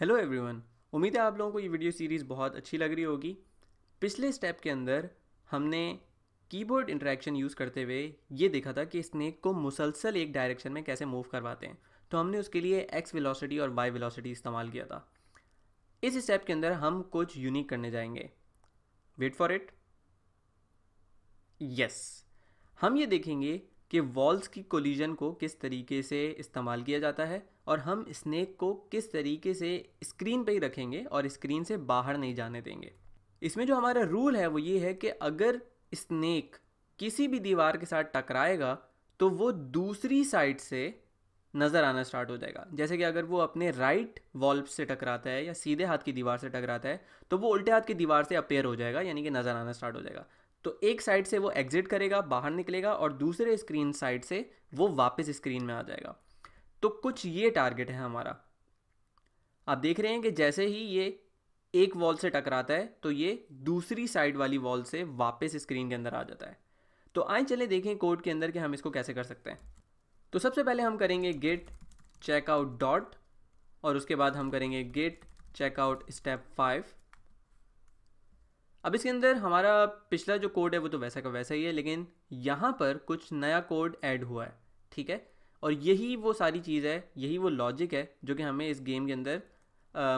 hello everyone उम्मीद है आप लोगों को ये वीडियो सीरीज़ बहुत अच्छी लग रही होगी पिछले स्टेप के अंदर हमने कीबोर्ड इंटरेक्शन यूज़ करते हुए ये देखा था कि स्नेक को मुसलसल एक डायरेक्शन में कैसे मूव करवाते हैं तो हमने उसके लिए एक्स वेलोसिटी और वाई वेलोसिटी इस्तेमाल किया था इस स्टेप के अंदर हम कुछ यूनिक करने जाएंगे वेट फॉर इट यस हम ये देखेंगे कि वॉल्स की कोलिजन को किस तरीके से इस्तेमाल किया जाता है और हम स्नेक को किस तरीके से स्क्रीन पर ही रखेंगे और स्क्रीन से बाहर नहीं जाने देंगे इसमें जो हमारा रूल है वो ये है कि अगर स्नेक किसी भी दीवार के साथ टकराएगा तो वो दूसरी साइड से नज़र आना स्टार्ट हो जाएगा जैसे कि अगर वो अपने राइट वॉल्व से टकराता है या सीधे हाथ की दीवार से टकराता है तो वो उल्टे हाथ की दीवार से अपेयर हो जाएगा यानी कि नज़र आना स्टार्ट हो जाएगा तो एक साइड से वो एग्जिट करेगा बाहर निकलेगा और दूसरे स्क्रीन साइड से वो वापस स्क्रीन में आ जाएगा तो कुछ ये टारगेट है हमारा आप देख रहे हैं कि जैसे ही ये एक वॉल से टकराता है तो ये दूसरी साइड वाली वॉल से वापस स्क्रीन के अंदर आ जाता है तो आए चले देखें कोड के अंदर कि हम इसको कैसे कर सकते हैं तो सबसे पहले हम करेंगे गेट चेकआउट डॉट और उसके बाद हम करेंगे गेट चेकआउट स्टेप फाइव अब इसके अंदर हमारा पिछला जो कोड है वो तो वैसा का वैसा ही है लेकिन यहाँ पर कुछ नया कोड ऐड हुआ है ठीक है और यही वो सारी चीज़ है यही वो लॉजिक है जो कि हमें इस गेम के अंदर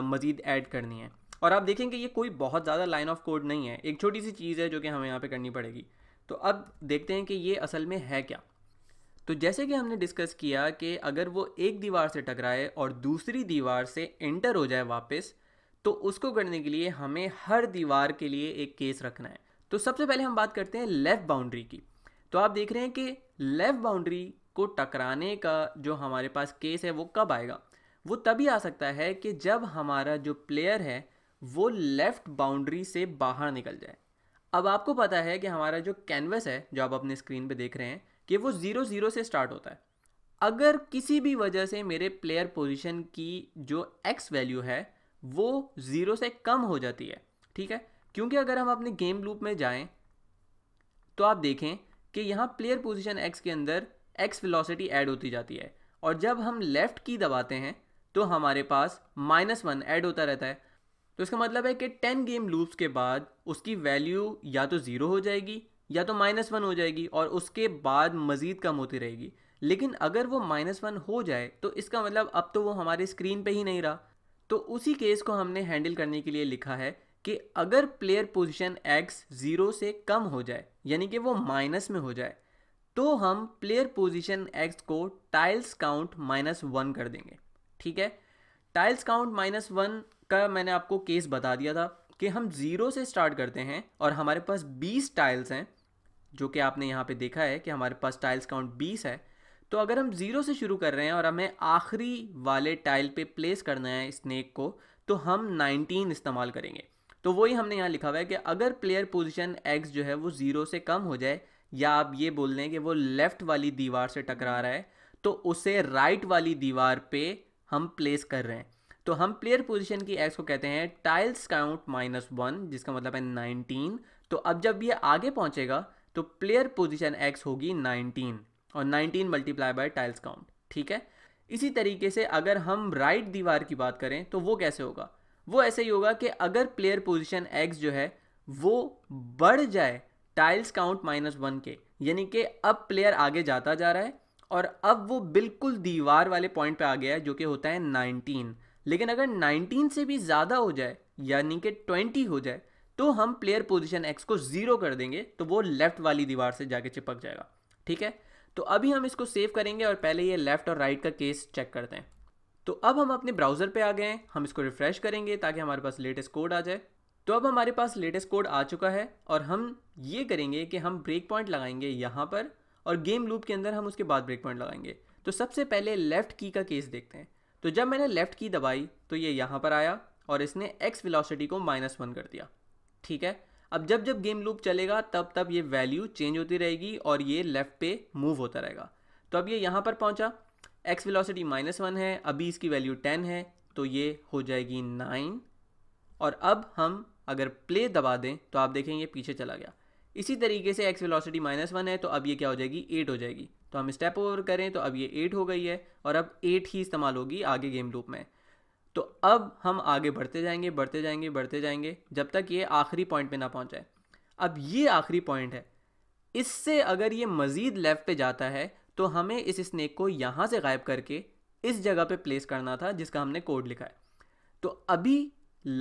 मज़ीद ऐड करनी है और आप देखेंगे ये कोई बहुत ज़्यादा लाइन ऑफ कोड नहीं है एक छोटी सी चीज़ है जो कि हमें यहाँ पर करनी पड़ेगी तो अब देखते हैं कि ये असल में है क्या तो जैसे कि हमने डिस्कस किया कि अगर वो एक दीवार से टकराए और दूसरी दीवार से एंटर हो जाए वापस तो उसको करने के लिए हमें हर दीवार के लिए एक केस रखना है तो सबसे पहले हम बात करते हैं लेफ़्ट बाउंड्री की तो आप देख रहे हैं कि लेफ़्ट बाउंड्री को टकराने का जो हमारे पास केस है वो कब आएगा वो तभी आ सकता है कि जब हमारा जो प्लेयर है वो लेफ़्ट बाउंड्री से बाहर निकल जाए अब आपको पता है कि हमारा जो कैनवस है जो आप अपने स्क्रीन पे देख रहे हैं कि वो ज़ीरो ज़ीरो से स्टार्ट होता है अगर किसी भी वजह से मेरे प्लेयर पोजीशन की जो एक्स वैल्यू है वो ज़ीरो से कम हो जाती है ठीक है क्योंकि अगर हम अपने गेम लूप में जाएं तो आप देखें कि यहाँ प्लेयर पोजीशन एक्स के अंदर एक्स वेलोसिटी ऐड होती जाती है और जब हम लेफ़्ट की दबाते हैं तो हमारे पास माइनस वन ऐड होता रहता है तो इसका मतलब है कि टेन गेम लूप्स के बाद उसकी वैल्यू या तो ज़ीरो हो जाएगी या तो माइनस वन हो जाएगी और उसके बाद मज़ीद कम होती रहेगी लेकिन अगर वो माइनस वन हो जाए तो इसका मतलब अब तो वो हमारे स्क्रीन पे ही नहीं रहा तो उसी केस को हमने हैंडल करने के लिए लिखा है कि अगर प्लेयर पोजीशन एक्स ज़ीरो से कम हो जाए यानी कि वो माइनस में हो जाए तो हम प्लेयर पोजीशन एक्स को टाइल्स काउंट माइनस वन कर देंगे ठीक है टाइल्स काउंट माइनस वन का मैंने आपको केस बता दिया था कि हम ज़ीरो से स्टार्ट करते हैं और हमारे पास बीस टाइल्स हैं जो कि आपने यहाँ पे देखा है कि हमारे पास टाइल्स काउंट बीस है तो अगर हम ज़ीरो से शुरू कर रहे हैं और हमें आखिरी वाले टाइल पे प्लेस करना है स्नेक को तो हम 19 इस्तेमाल करेंगे तो वही हमने यहाँ लिखा हुआ है कि अगर प्लेयर पोजिशन एक्स जो है वो ज़ीरो से कम हो जाए या आप ये बोल दें कि वो लेफ़्ट वाली दीवार से टकरा रहा है तो उसे राइट वाली दीवार पे हम प्लेस कर रहे हैं तो हम प्लेयर पोजीशन की एक्स को कहते हैं टाइल्स काउंट माइनस वन जिसका मतलब है नाइनटीन तो अब जब ये आगे पहुँचेगा तो प्लेयर पोजीशन एक्स होगी नाइनटीन और 19 मल्टीप्लाई बाय टाइल्स काउंट ठीक है इसी तरीके से अगर हम राइट right दीवार की बात करें तो वो कैसे होगा वो ऐसे ही होगा कि अगर प्लेयर पोजिशन एक्स जो है वो बढ़ जाए टाइल्स काउंट माइनस वन के यानी कि अब प्लेयर आगे जाता जा रहा है और अब वो बिल्कुल दीवार वाले पॉइंट पे आ गया है जो कि होता है 19 लेकिन अगर 19 से भी ज़्यादा हो जाए यानी कि 20 हो जाए तो हम प्लेयर पोजीशन एक्स को ज़ीरो कर देंगे तो वो लेफ़्ट वाली दीवार से जाके चिपक जाएगा ठीक है तो अभी हम इसको सेव करेंगे और पहले ये लेफ़्ट और राइट का केस चेक करते हैं तो अब हम अपने ब्राउज़र पे आ गए हैं हम इसको रिफ़्रेश करेंगे ताकि हमारे पास लेटेस्ट कोड आ जाए तो अब हमारे पास लेटेस्ट कोड आ चुका है और हम ये करेंगे कि हम ब्रेक पॉइंट लगाएंगे यहाँ पर और गेम लूप के अंदर हम उसके बाद ब्रेक पॉइंट लगाएंगे तो सबसे पहले लेफ़्ट की का केस देखते हैं तो जब मैंने लेफ़्ट की दबाई तो ये यहाँ पर आया और इसने एक्स विलासिटी को माइनस वन कर दिया ठीक है अब जब जब गेम लूप चलेगा तब तब ये वैल्यू चेंज होती रहेगी और ये लेफ्ट पे मूव होता रहेगा तो अब ये यहाँ पर पहुँचा एक्स वेलोसिटी माइनस वन है अभी इसकी वैल्यू टेन है तो ये हो जाएगी नाइन और अब हम अगर प्ले दबा दें तो आप देखेंगे पीछे चला गया इसी तरीके से एक्स वेलोसिटी माइनस वन है तो अब ये क्या हो जाएगी एट हो जाएगी तो हम स्टेप ओवर करें तो अब ये एट हो गई है और अब एट ही इस्तेमाल होगी आगे गेम लूप में तो अब हम आगे बढ़ते जाएंगे बढ़ते जाएंगे बढ़ते जाएंगे जब तक ये आखिरी पॉइंट पे ना पहुंच जाए अब ये आखिरी पॉइंट है इससे अगर ये मज़ीद लेफ़्ट पे जाता है तो हमें इस स्नैक को यहाँ से गायब करके इस जगह पे प्लेस करना था जिसका हमने कोड लिखा है तो अभी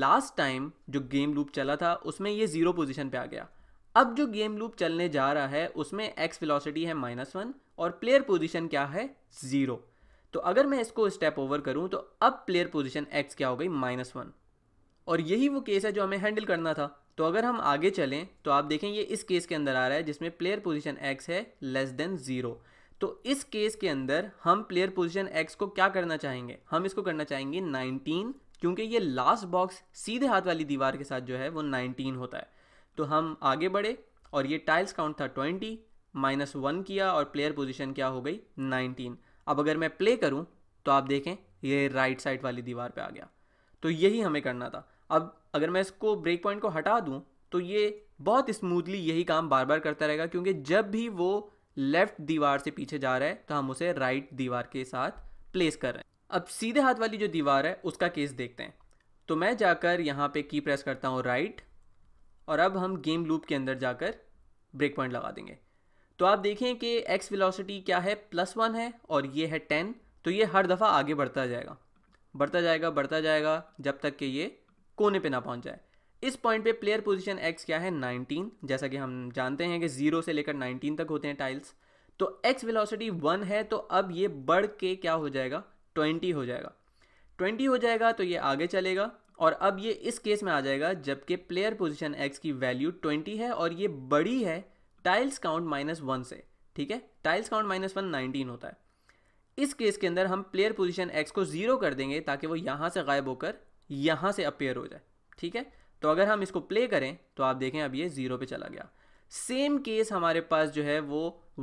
लास्ट टाइम जो गेम लूप चला था उसमें ये ज़ीरो पोजिशन पे आ गया अब जो गेम लूप चलने जा रहा है उसमें एक्स फिलोसिटी है माइनस वन और प्लेयर पोजिशन क्या है ज़ीरो तो अगर मैं इसको स्टेप ओवर करूँ तो अब प्लेयर पोजिशन एक्स क्या हो गई माइनस वन और यही वो केस है जो हमें हैंडल करना था तो अगर हम आगे चलें तो आप देखें ये इस केस के अंदर आ रहा है जिसमें प्लेयर पोजीशन एक्स है लेस देन ज़ीरो तो इस केस के अंदर हम प्लेयर पोजीशन एक्स को क्या करना चाहेंगे हम इसको करना चाहेंगे नाइनटीन क्योंकि ये लास्ट बॉक्स सीधे हाथ वाली दीवार के साथ जो है वो 19 होता है तो हम आगे बढ़े और ये टाइल्स काउंट था 20 माइनस वन किया और प्लेयर पोजीशन क्या हो गई नाइनटीन अब अगर मैं प्ले करूँ तो आप देखें ये राइट साइड वाली दीवार पे आ गया तो यही हमें करना था अब अगर मैं इसको ब्रेक पॉइंट को हटा दूँ तो ये बहुत स्मूथली यही काम बार बार करता रहेगा क्योंकि जब भी वो लेफ़्ट दीवार से पीछे जा रहा है तो हम उसे राइट दीवार के साथ प्लेस कर रहे हैं अब सीधे हाथ वाली जो दीवार है उसका केस देखते हैं तो मैं जाकर यहाँ पे की प्रेस करता हूँ राइट और अब हम गेम लूप के अंदर जाकर ब्रेक पॉइंट लगा देंगे तो आप देखें कि एक्स वेलोसिटी क्या है प्लस वन है और ये है टेन तो ये हर दफ़ा आगे बढ़ता जाएगा बढ़ता जाएगा बढ़ता जाएगा जब तक कि ये कोने पे ना पहुंच जाए इस पॉइंट पे प्लेयर पोजीशन एक्स क्या है 19 जैसा कि हम जानते हैं कि जीरो से लेकर 19 तक होते हैं टाइल्स तो एक्स वेलोसिटी वन है तो अब ये बढ़ के क्या हो जाएगा ट्वेंटी हो जाएगा ट्वेंटी हो जाएगा तो ये आगे चलेगा और अब ये इस केस में आ जाएगा जबकि प्लेयर पोजीशन एक्स की वैल्यू 20 है और ये बड़ी है टाइल्स काउंट माइनस वन से ठीक है tiles count minus one nineteen होता है इस केस के अंदर हम प्लेयर पोजीशन एक्स को ज़ीरो कर देंगे ताकि वो यहाँ से गायब होकर यहाँ से अपेयर हो जाए ठीक है तो अगर हम इसको प्ले करें तो आप देखें अब ये ज़ीरो पे चला गया सेम केस हमारे पास जो है वो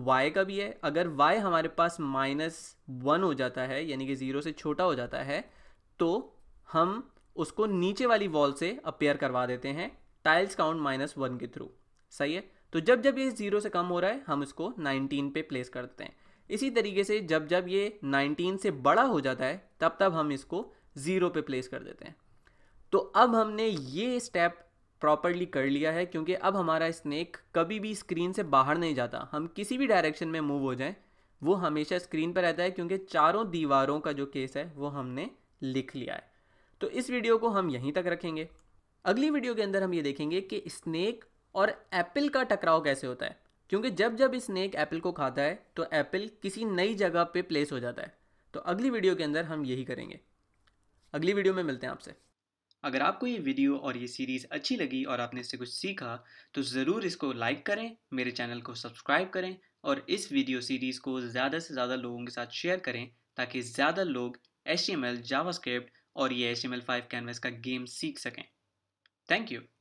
वाई का भी है अगर वाई हमारे पास माइनस वन हो जाता है यानी कि ज़ीरो से छोटा हो जाता है तो हम उसको नीचे वाली वॉल से अपेयर करवा देते हैं टाइल्स काउंट माइनस वन के थ्रू सही है तो जब जब ये ज़ीरो से कम हो रहा है हम इसको 19 पे प्लेस करते हैं इसी तरीके से जब जब ये 19 से बड़ा हो जाता है तब तब हम इसको ज़ीरो पे प्लेस कर देते हैं तो अब हमने ये स्टेप प्रॉपरली कर लिया है क्योंकि अब हमारा स्नैक कभी भी स्क्रीन से बाहर नहीं जाता हम किसी भी डायरेक्शन में मूव हो जाएँ वो हमेशा स्क्रीन पर रहता है क्योंकि चारों दीवारों का जो केस है वो हमने लिख लिया है तो इस वीडियो को हम यहीं तक रखेंगे अगली वीडियो के अंदर हम ये देखेंगे कि स्नैक और एप्पल का टकराव कैसे होता है क्योंकि जब जब स्नेक एप्पल को खाता है तो एप्पल किसी नई जगह पे प्लेस हो जाता है तो अगली वीडियो के अंदर हम यही करेंगे अगली वीडियो में मिलते हैं आपसे अगर आपको ये वीडियो और ये सीरीज़ अच्छी लगी और आपने इससे कुछ सीखा तो ज़रूर इसको लाइक करें मेरे चैनल को सब्सक्राइब करें और इस वीडियो सीरीज़ को ज़्यादा से ज़्यादा लोगों के साथ शेयर करें ताकि ज़्यादा लोग H T M L JavaScript और ये H T M L five canvas का गेम सीख सकें थैंक यू